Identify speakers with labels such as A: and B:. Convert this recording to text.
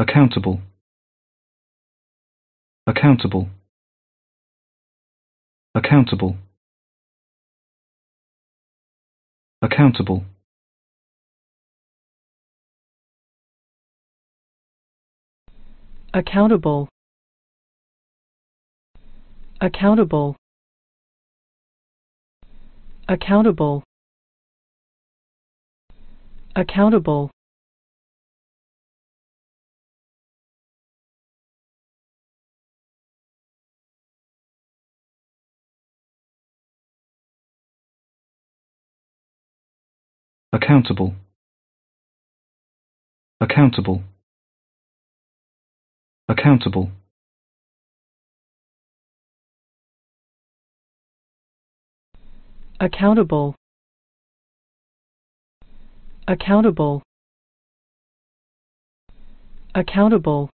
A: accountable accountable accountable accountable accountable accountable accountable accountable accountable accountable accountable accountable accountable accountable